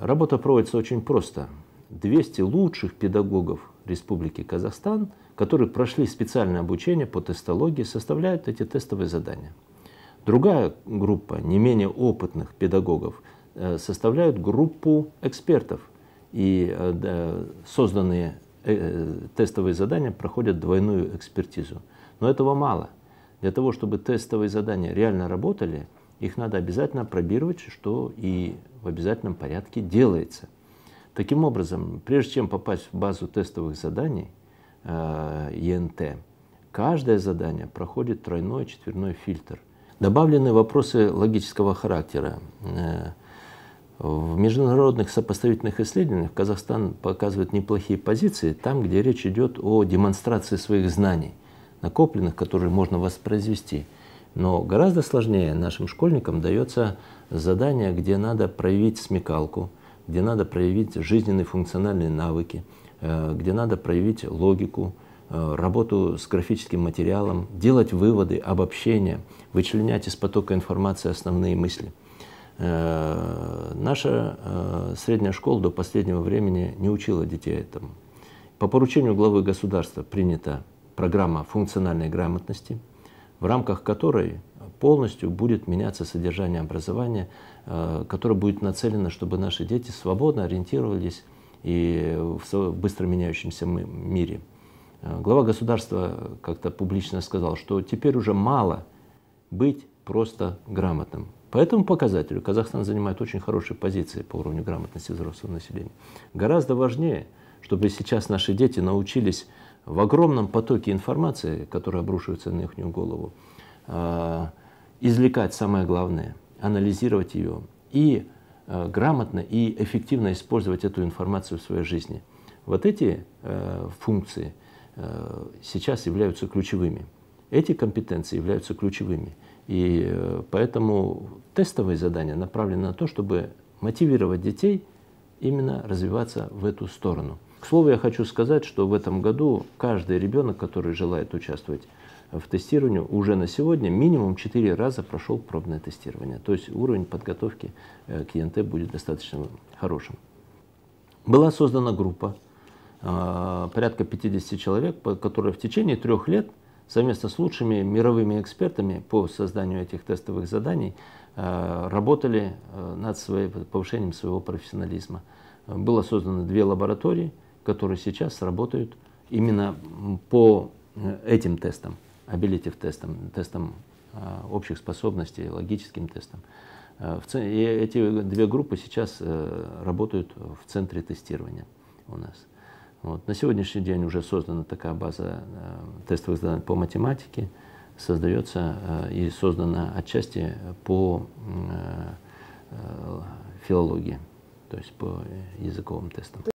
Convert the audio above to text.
Работа проводится очень просто. 200 лучших педагогов Республики Казахстан, которые прошли специальное обучение по тестологии, составляют эти тестовые задания. Другая группа, не менее опытных педагогов, э, составляют группу экспертов. И э, созданные э, тестовые задания проходят двойную экспертизу. Но этого мало. Для того, чтобы тестовые задания реально работали, их надо обязательно пробировать, что и в обязательном порядке делается. Таким образом, прежде чем попасть в базу тестовых заданий ЕНТ, э, каждое задание проходит тройной, четверной фильтр. Добавлены вопросы логического характера. Э, в международных сопоставительных исследованиях Казахстан показывает неплохие позиции там, где речь идет о демонстрации своих знаний, накопленных, которые можно воспроизвести – но гораздо сложнее нашим школьникам дается задание, где надо проявить смекалку, где надо проявить жизненные функциональные навыки, э, где надо проявить логику, э, работу с графическим материалом, делать выводы, обобщения, вычленять из потока информации основные мысли. Э, наша средняя школа до последнего времени не учила детей этому. По поручению главы государства принята программа функциональной грамотности – в рамках которой полностью будет меняться содержание образования, э, которое будет нацелено, чтобы наши дети свободно ориентировались и в быстро меняющемся мире. Э, глава государства как-то публично сказал, что теперь уже мало быть просто грамотным. По этому показателю Казахстан занимает очень хорошие позиции по уровню грамотности взрослого населения. Гораздо важнее, чтобы сейчас наши дети научились в огромном потоке информации, которая обрушивается на их голову, а, извлекать самое главное, анализировать ее и а, грамотно и эффективно использовать эту информацию в своей жизни. Вот эти а, функции сейчас являются ключевыми. Эти компетенции являются ключевыми. И э, поэтому тестовые задания направлены на то, чтобы мотивировать детей именно развиваться в эту сторону – слову, я хочу сказать, что в этом году каждый ребенок, который желает участвовать в тестировании, уже на сегодня минимум 4 раза прошел пробное тестирование. То есть уровень подготовки э, к ЕНТ будет достаточно хорошим. Была создана группа, э, порядка 50 человек, которые в течение трех лет совместно с лучшими мировыми экспертами по созданию этих тестовых заданий э, работали над своим, повышением своего профессионализма. Было создано две лаборатории – которые сейчас работают именно по э, этим тестам, абилитив тестам, тестам э, общих способностей, логическим тестам. Э, и эти две группы сейчас работают в центре тестирования у нас. Вот. На сегодняшний день уже создана такая база тестовых заданий по математике, создается и создана отчасти по филологии, то есть по языковым тестам.